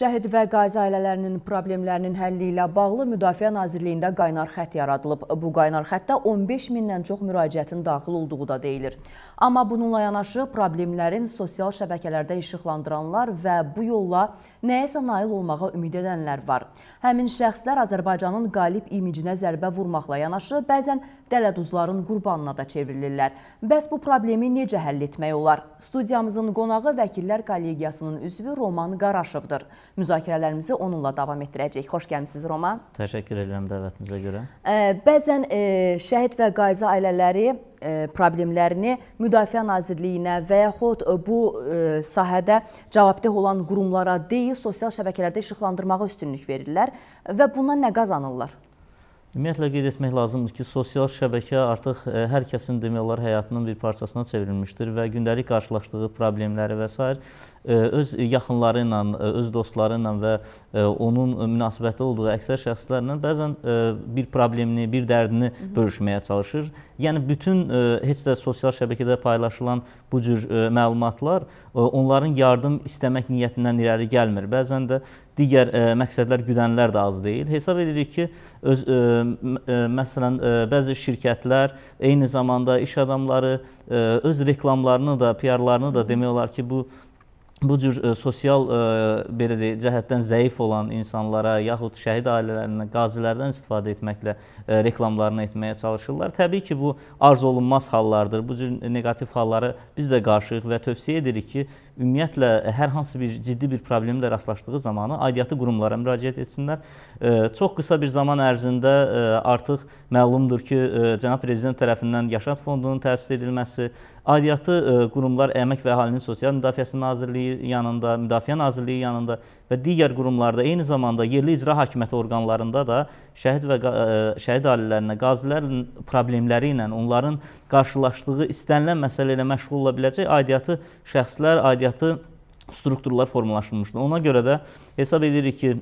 Şəhid və qazi ailələrinin problemlərinin həlli ilə bağlı Müdafiə Nazirliyində qaynar xətt yaradılıb. Bu qaynar xəttdə 15 mindən çox müraciətin daxil olduğu da deyilir. Amma bununla yanaşı problemlərin sosial şəbəkələrdə işıqlandıranlar və bu yolla nəyəsə nail olmağa ümid edənlər var. Həmin şəxslər Azərbaycanın qalib imicinə zərbə vurmaqla yanaşı bəzən dələduzların qurbanına da çevrilirlər. Bəs bu problemi necə həll etmək olar? Studiyamızın qonağı Vəkillər Kollegiyasının üzvü Roman Qaraşovdur müzakirələrimizi onunla davam etdirəcəyik. Xoş gəlmisiniz Roman. Təşəkkür edirəm dəvətinizə görə. Bəzən şəhid və qazi ailələri problemlərini Müdafiə Nazirliyinə və yaxud bu sahədə cavabdeh olan qurumlara deyil, sosial şəbəkələrdə işıqlandırmağa üstünlük verirlər və bundan nə qazanırlar? Ümumiyyətlə qeyd etmək lazımdır ki, sosial şəbəkə artıq e, hər kəsin demək olar həyatının bir parçasına çevrilmişdir və gündəlik qarşılaşdığı problemləri və s. E, öz yaxınları ilə, e, öz dostları ilə və onun münasibətdə olduğu əksər şəxslərlə bəzən bir problemini, bir dərdini bölüşməyə çalışır. Yəni bütün heç də sosial şəbəkədə paylaşılan bu cür məlumatlar onların yardım istəmək niyyətindən irəli gəlmir. Bəzən də digər ə, e, məqsədlər güdənlər də az deyil. Hesab edirik ki, öz ə, e, ə, e, məsələn ə, bəzi şirkətlər eyni zamanda iş adamları ə, öz reklamlarını da, PR-larını da demək olar ki, bu bu cür ə, e, sosial ə, e, belə deyək, cəhətdən zəif olan insanlara yaxud şəhid ailələrinə, qazilərdən istifadə etməklə ə, e, reklamlarını etməyə çalışırlar. Təbii ki, bu arzuolunmaz hallardır. Bu cür neqativ hallara biz də qarşıyıq və tövsiyə edirik ki, ümumiyyətlə hər hansı bir ciddi bir problemlə rastlaşdığı zamanı aidiyyatı qurumlara müraciət etsinlər. Ə, çox qısa bir zaman ərzində ə, artıq məlumdur ki, ə, cənab prezident tərəfindən Yaşad fondunun təsis edilməsi, aidiyyatı ə, qurumlar Əmək və Əhalinin Sosial Müdafiəsi Nazirliyi yanında, Müdafiə Nazirliyi yanında və digər qurumlarda, eyni zamanda yerli icra hakimiyyəti orqanlarında da şəhid və e, şəhid ailələrinə, qazilərin problemləri ilə, onların qarşılaşdığı istənilən məsələ ilə məşğul ola biləcək aidiyyatı şəxslər, aidiyyatı strukturlar formalaşılmışdır. Ona görə də hesab edirik ki,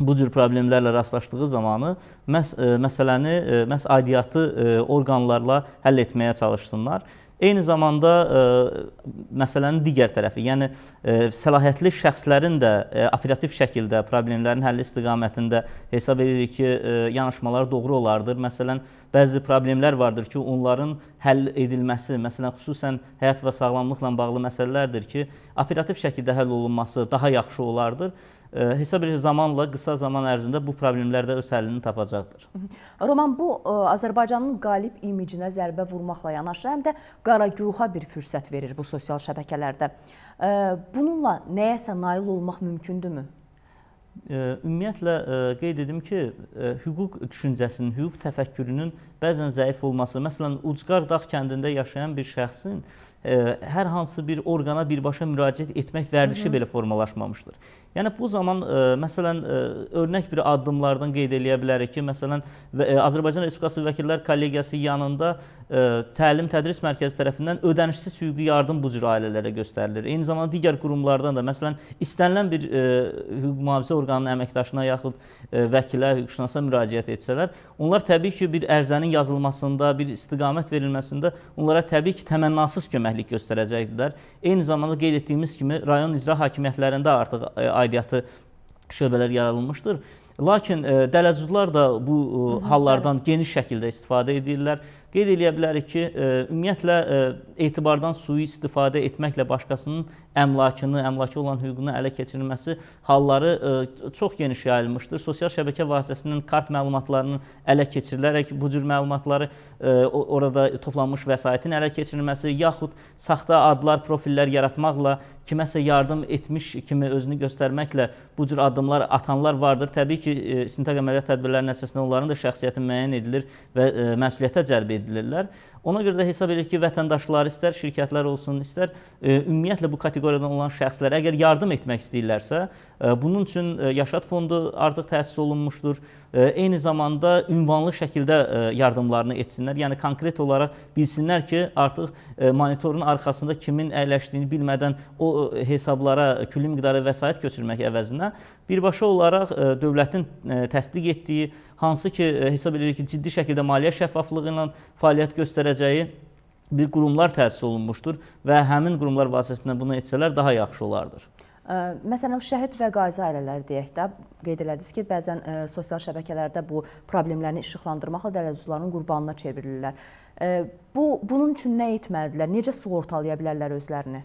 bu cür problemlərlə rastlaşdığı zamanı məs e, məsələni, e, məs aidiyyatı orqanlarla həll etməyə çalışsınlar. Eyni zamanda ə, e, məsələnin digər tərəfi, yəni ə, e, səlahiyyətli şəxslərin də ə, e, operativ şəkildə problemlərin həlli istiqamətində hesab edirik ki, ə, yanaşmalar doğru olardır. Məsələn, bəzi problemlər vardır ki, onların həll edilməsi, məsələn, xüsusən həyat və sağlamlıqla bağlı məsələlərdir ki, operativ şəkildə həll olunması daha yaxşı olardır hesab edir zamanla, qısa zaman ərzində bu problemlər də öz həllini tapacaqdır. Roman, bu e, Azərbaycanın qalib imicinə zərbə vurmaqla yanaşı, həm də qara güruha bir fürsət verir bu sosial şəbəkələrdə. E, bununla nəyəsə nail olmaq mümkündürmü? Ümumiyyətlə e, qeyd edim ki, hüquq düşüncəsinin, hüquq təfəkkürünün bəzən zəif olması, məsələn, Ucqar dağ kəndində yaşayan bir şəxsin hər hansı bir orqana birbaşa müraciət etmək vərdişi Hı -hı. belə formalaşmamışdır. Yəni bu zaman ə, məsələn ə, örnək bir addımlardan qeyd eləyə bilərik ki, məsələn və, ə, Azərbaycan Respublikası Vəkillər Kollegiyası yanında ə, Təlim Tədris Mərkəzi tərəfindən ödənişsiz hüquqi yardım bu cür ailələrə göstərilir. Eyni zamanda digər qurumlardan da məsələn istənilən bir ə, hüquq mühafizə orqanının əməkdaşına yaxud ə, vəkilə, hüquqşünasa müraciət etsələr, onlar təbii ki, bir ərzənin yazılmasında, bir istiqamət verilməsində onlara təbii ki, təmənnasız kömək köməklik göstərəcəkdilər. Eyni zamanda qeyd etdiyimiz kimi rayon icra hakimiyyətlərində artıq e, aidiyyatı şöbələr yaradılmışdır. Lakin e, dələcudlar da bu e, hallardan geniş şəkildə istifadə edirlər. Qeyd eləyə bilərik ki, e, ümumiyyətlə e, etibardan sui-istifadə etməklə başqasının əmlakını, əmlakı olan hüququnu ələ keçirilməsi halları e, çox geniş yayılmışdır. Sosial şəbəkə vasitəsindən kart məlumatlarının ələ keçirilərək bu cür məlumatları orada toplanmış vəsaitin ələ keçirilməsi, yaxud saxta adlar, profillər yaratmaqla kiməsə yardım etmiş kimi özünü göstərməklə bu cür addımlar atanlar vardır. Təbii ki, istintaq əməliyyat tədbirləri nəticəsində onların da şəxsiyyəti müəyyən edilir və məsuliyyətə cəlb edilir. edilirler. Ona görə də hesab edirik ki, vətəndaşlar istər şirkətlər olsun, istər e, ümumiyyətlə bu kateqoriyadan olan şəxslər əgər yardım etmək istəyirlərsə, e, bunun üçün e, Yaşad fondu artıq təsis olunmuşdur. Eyni zamanda ünvanlı şəkildə yardımlarını etsinlər. Yəni konkret olaraq bilsinlər ki, artıq monitorun arxasında kimin əyləşdiyini bilmədən o hesablara külli miqdarda vəsait köçürmək əvəzinə birbaşa olaraq dövlətin təsdiq etdiyi hansı ki hesab edirik ki, ciddi şəkildə maliyyə şəffaflığı ilə fəaliyyət göstərəcək verəcəyi bir qurumlar təsis olunmuşdur və həmin qurumlar vasitəsilə bunu etsələr daha yaxşı olardır. Məsələn, şəhid və qazi ailələr deyək də, qeyd elədiniz ki, bəzən ə, sosial şəbəkələrdə bu problemlərini işıqlandırmaqla dələduzların qurbanına çevrilirlər. Ə, bu bunun üçün nə etməlidirlər? Necə sığortalaya bilərlər özlərini?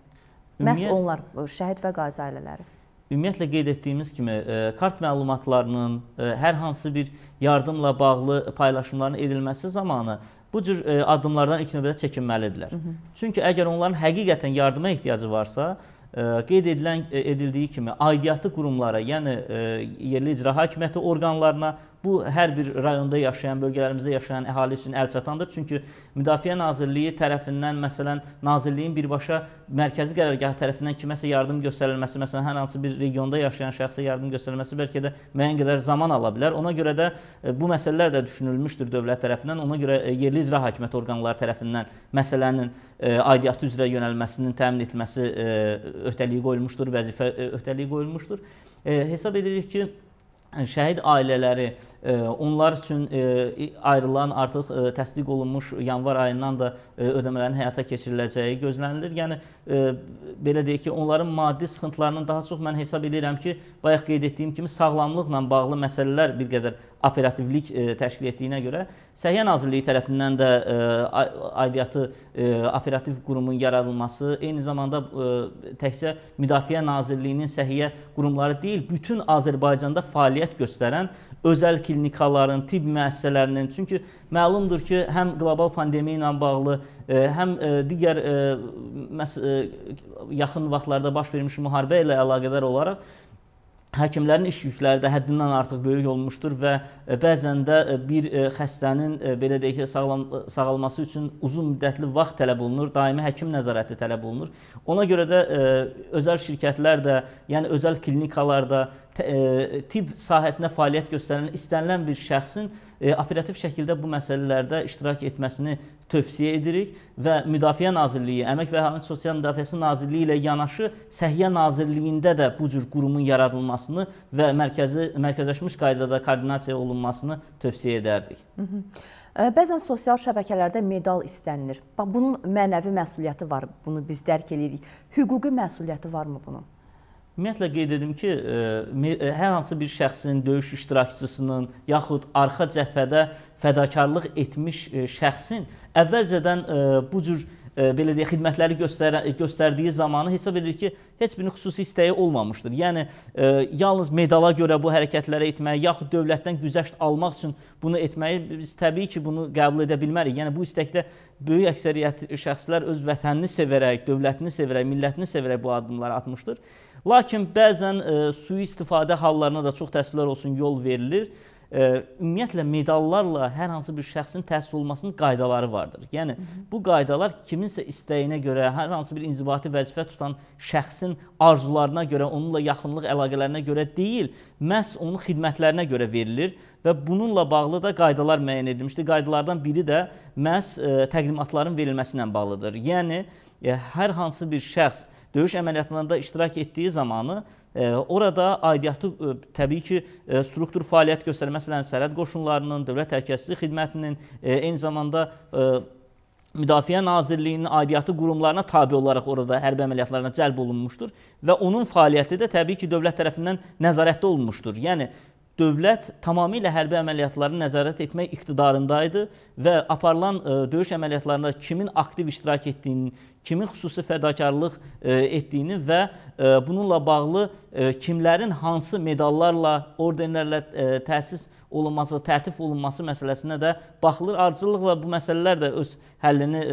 Ümumiyyət... Məs onlar şəhid və qazi ailələri. Ümumiyyətlə qeyd etdiyimiz kimi, ə, kart məlumatlarının hər hansı bir yardımla bağlı paylaşımların edilməsi zamanı bu cür e, addımlardan ilk növbədə çəkinməlidirlər. Hı -hı. Çünki əgər onların həqiqətən yardıma ehtiyacı varsa, ə, e, qeyd edilən e, edildiyi kimi aidiyyatlı qurumlara, yəni ə, e, yerli icra hakimiyyəti orqanlarına bu hər bir rayonda yaşayan, bölgələrimizdə yaşayan əhali üçün əlçatandır. Çünki Müdafiə Nazirliyi tərəfindən, məsələn, nazirliyin birbaşa mərkəzi qərargahı tərəfindən kiməsə yardım göstərilməsi, məsələn, hər hansı bir regionda yaşayan şəxsə yardım göstərilməsi bəlkə də müəyyən qədər zaman ala bilər. Ona görə də E, bu məsələlər də düşünülmüşdür dövlət tərəfindən. Ona görə e, yerli icra hakimiyyət orqanları tərəfindən məsələnin e, aidiyyatı üzrə yönəlməsinin təmin etməsi öhdəliyi qoyulmuşdur, vəzifə öhdəliyi qoyulmuşdur. Hesab edirik ki, şəhid ailələri onlar üçün ayrılan artıq təsdiq olunmuş yanvar ayından da ödəmələrin həyata keçiriləcəyi gözlənilir. Yəni belə deyək ki, onların maddi sıxıntılarının daha çox mən hesab edirəm ki, bayaq qeyd etdiyim kimi sağlamlıqla bağlı məsələlər bir qədər operativlik e, təşkil etdiyinə görə Səhiyyə Nazirliyi tərəfindən də e, aidiyyatı e, operativ qurumun yaradılması, eyni zamanda e, təkcə Müdafiə Nazirliyinin səhiyyə qurumları deyil, bütün Azərbaycanda fəaliyyət göstərən özəl klinikaların, tibb müəssisələrinin, çünki məlumdur ki, həm qlobal pandemiya ilə bağlı, e, həm e, digər e, məs e, yaxın vaxtlarda baş vermiş müharibə ilə əlaqədar olaraq həkimlərin iş yükləri də həddindən artıq böyük olmuşdur və e, bəzən də e, bir e, xəstənin belə deyək ki, sağlam sağalması üçün uzun müddətli vaxt tələb olunur, daimi həkim nəzarəti tələb olunur. Ona görə də özəl şirkətlər də, yəni özəl klinikalar da E, tibb sahəsinə fəaliyyət göstərən istənilən bir şəxsin e, operativ şəkildə bu məsələlərdə iştirak etməsini tövsiyə edirik və Müdafiə Nazirliyi, Əmək və Əhalinin Sosial Müdafiəsi Nazirliyi ilə yanaşı Səhiyyə Nazirliyində də bu cür qurumun yaradılmasını və mərkəzi mərkəzləşmiş qaydada koordinasiya olunmasını tövsiyə edərdik. Hı -hı. E, bəzən sosial şəbəkələrdə medal istənilir. Bax bunun mənəvi məsuliyyəti var, bunu biz dərk eləyirik. Hüquqi məsuliyyəti varmı bunun? Ümumiyyətlə qeyd edim ki, ə, e, e, hər hansı bir şəxsin döyüş iştirakçısının yaxud arxa cəbhədə fədakarlıq etmiş ə, e, şəxsin əvvəlcədən ə, bu cür belə deyək xidmətləri göstər göstərdiyi zamanı hesab edir ki, heç birinin xüsusi istəyi olmamışdır. Yəni e, yalnız medala görə bu hərəkətləri etməyi yaxud dövlətdən güzəşt almaq üçün bunu etməyi biz təbii ki, bunu qəbul edə bilmərik. Yəni bu istəkdə böyük əksəriyyət şəxslər öz vətənini sevərək, dövlətini sevərək, millətini sevərək bu addımları atmışdır. Lakin bəzən e, sui-istifadə hallarına da çox təəssüflər olsun yol verilir. E, ümumiyyətlə medallarla hər hansı bir şəxsin təhsil olmasının qaydaları vardır. Yəni bu qaydalar kiminsə istəyinə görə, hər hansı bir inzibati vəzifə tutan şəxsin arzularına görə, onunla yaxınlıq əlaqələrinə görə deyil, məhz onun xidmətlərinə görə verilir və bununla bağlı da qaydalar müəyyən edilmişdir. Qaydalardan biri də məhz e, təqdimatların verilməsi ilə bağlıdır. Yəni ya hər hansı bir şəxs döyüş əməliyyatlarında iştirak etdiyi zamanı e, orada aidiyyatı e, təbii ki, e, struktur fəaliyyət göstərir. Məsələn, sərhəd qoşunlarının, dövlət təhlükəsizlik xidmətinin, e, eyni zamanda e, Müdafiə Nazirliyinin aidiyyatı qurumlarına tabi olaraq orada hərbi əməliyyatlarına cəlb olunmuşdur və onun fəaliyyəti də təbii ki, dövlət tərəfindən nəzarətdə olunmuşdur. Yəni, dövlət tamamilə hərbi əməliyyatları nəzarət etmək iqtidarında idi və aparılan e, döyüş əməliyyatlarında kimin aktiv iştirak etdiyinin, kimin xüsusi fədakarlıq e, etdiyini və e, bununla bağlı e, kimlərin hansı medallarla, ordenlərlə təsis olunması, tərtib olunması məsələsinə də baxılır. Ardıcıllıqla bu məsələlər də öz həllini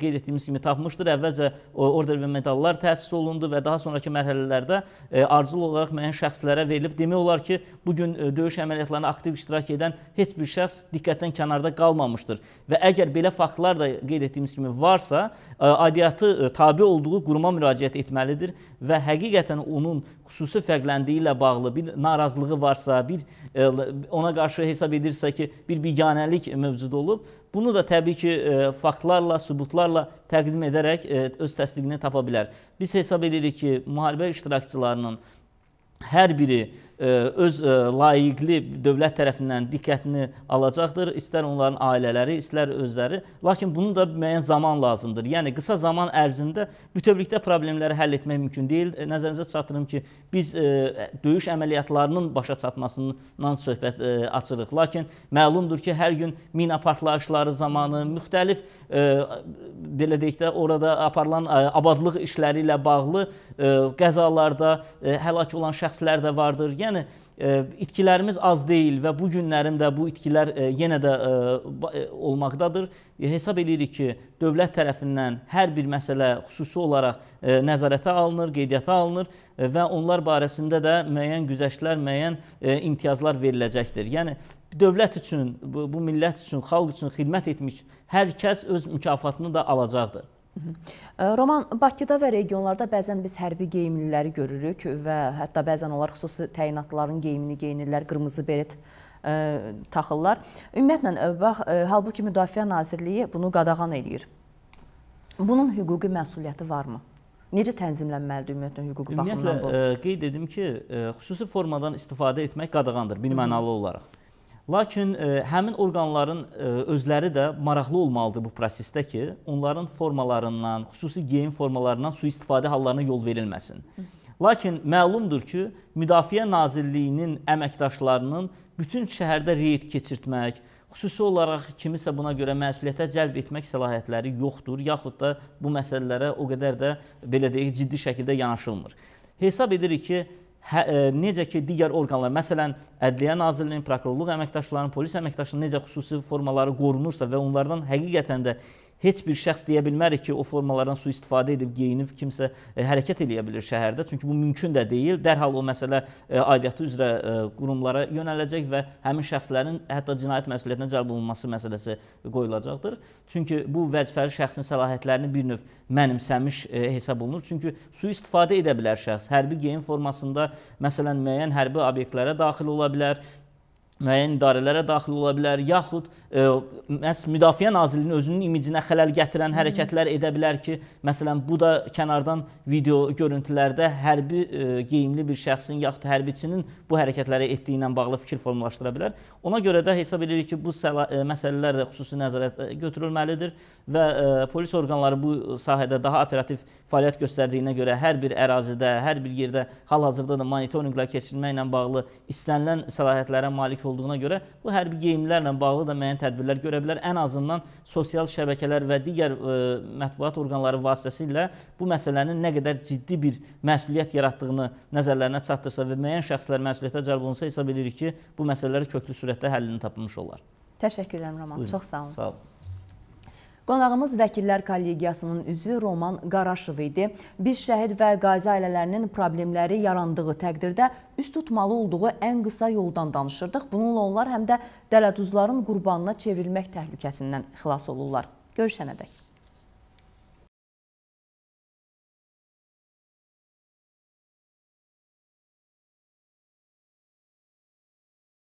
qeyd etdiyimiz kimi tapmışdır. Əvvəlcə order və medallar təsis olundu və daha sonrakı mərhələlərdə ardıcıl olaraq müəyyən şəxslərə verilib. Demək olar ki, bu gün döyüş əməliyyatlarına aktiv iştirak edən heç bir şəxs diqqətdən kənarda qalmamışdır. Və əgər belə faktlar da qeyd etdiyimiz kimi varsa, aidiyyət həyatı e, tabi olduğu quruma müraciət etməlidir və həqiqətən onun xüsusi fərqləndiyi ilə bağlı bir narazılığı varsa, bir e, ona qarşı hesab edirsə ki, bir biganəlik mövcud olub, bunu da təbii ki, e, faktlarla, sübutlarla təqdim edərək öz təsdiqini tapa bilər. Biz hesab edirik ki, müharibə iştirakçılarının hər biri E, öz e, layiqli dövlət tərəfindən diqqətini alacaqdır. İstər onların ailələri, istər özləri. Lakin bunun da müəyyən zaman lazımdır. Yəni qısa zaman ərzində bütövlükdə problemləri həll etmək mümkün deyil. E, nəzərinizə çatdırım ki, biz döyüş əməliyyatlarının başa çatmasından söhbət açırıq. Lakin məlumdur ki, hər gün mina partlayışları zamanı müxtəlif belə deyək də orada aparılan abadlıq işləri ilə bağlı qəzalarda həlak olan şəxslər də vardır. Yəni Yəni e, itkilərimiz az deyil və bu günlərin də bu itkilər e, yenə də e, olmaqdadır. Hesab edirik ki, dövlət tərəfindən hər bir məsələ xüsusi olaraq nəzarətə alınır, qeydiyyata alınır və onlar barəsində də müəyyən güzəştlər, müəyyən imtiyazlar veriləcəkdir. Yəni dövlət üçün, bu millət üçün, xalq üçün xidmət etmiş hər kəs öz mükafatını da alacaqdır. E, roman, Bakıda və regionlarda bəzən biz hərbi geyimliləri görürük və hətta bəzən onlar xüsusi təyinatların geyimini geyinirlər, qırmızı beret ə, e, taxırlar. Ümumiyyətlə, e, bax, ə, halbuki Müdafiə Nazirliyi bunu qadağan edir. Bunun hüquqi məsuliyyəti varmı? Necə tənzimlənməlidir ümumiyyətlə hüquqi ümumiyyətlə, baxımdan bu? Ümumiyyətlə, qeyd edim ki, ə, xüsusi formadan istifadə etmək qadağandır, birmənalı olaraq. Lakin ə, e, həmin orqanların ə, e, özləri də maraqlı olmalıdır bu prosesdə ki, onların formalarından, xüsusi geyim formalarından sui-istifadə hallarına yol verilməsin. Lakin məlumdur ki, Müdafiə Nazirliyinin əməkdaşlarının bütün şəhərdə reyd keçirtmək, xüsusi olaraq kimisə buna görə məsuliyyətə cəlb etmək səlahiyyətləri yoxdur, yaxud da bu məsələlərə o qədər də belə deyək ciddi şəkildə yanaşılmır. Hesab edirik ki, hə, e, necə ki digər orqanlar, məsələn, Ədliyyə Nazirliyinin, prokurorluq əməkdaşlarının, polis əməkdaşlarının necə xüsusi formaları qorunursa və onlardan həqiqətən də heç bir şəxs deyə bilmərik ki, o formalardan sui-istifadə edib geyinib kimsə e, hərəkət eləyə bilər şəhərdə. Çünki bu mümkün də deyil. Dərhal o məsələ e, aidiyyatı üzrə e, qurumlara yönələcək və həmin şəxslərin hətta cinayət məsuliyyətinə cəlb olunması məsələsi qoyulacaqdır. Çünki bu vəzifəli şəxsin səlahiyyətlərini bir növ mənimsəmiş e, hesab olunur. Çünki sui-istifadə edə bilər şəxs hərbi geyim formasında məsələn müəyyən hərbi obyektlərə daxil ola bilər, müəyyən idarələrə daxil ola bilər, yaxud e, məhz Müdafiə Nazirliyinin özünün imicinə xələl gətirən hərəkətlər edə bilər ki, məsələn, bu da kənardan video görüntülərdə hərbi e, geyimli bir şəxsin yaxud hərbiçinin bu hərəkətləri etdiyi ilə bağlı fikir formalaşdıra bilər. Ona görə də hesab edirik ki, bu e, məsələlər də xüsusi nəzarətə e, götürülməlidir və e, polis orqanları bu sahədə daha operativ fəaliyyət göstərdiyinə görə hər bir ərazidə, hər bir yerdə hal-hazırda da monitorinqlər keçirməklə bağlı istənilən səlahiyyətlərə malik olduğuna görə bu hərbi geyimlərlə bağlı da müəyyən tədbirlər görə bilər. Ən azından sosial şəbəkələr və digər ə, e, mətbuat orqanları vasitəsilə bu məsələnin nə qədər ciddi bir məsuliyyət yaratdığını nəzərlərinə çatdırsa və müəyyən şəxslər məsuliyyətə cəlb olunsa hesab edirik ki, bu məsələləri köklü sürətdə həllini tapılmış olar. Təşəkkür edirəm Roman. Buyurun. Çox sağ olun. Sağ olun. Qonağımız Vəkillər Kollegiyasının üzvü Roman Qaraşov idi. Biz şəhid və qazi ailələrinin problemləri yarandığı təqdirdə üst tutmalı olduğu ən qısa yoldan danışırdıq. Bununla onlar həm də dələduzların qurbanına çevrilmək təhlükəsindən xilas olurlar. Görüşənə dək.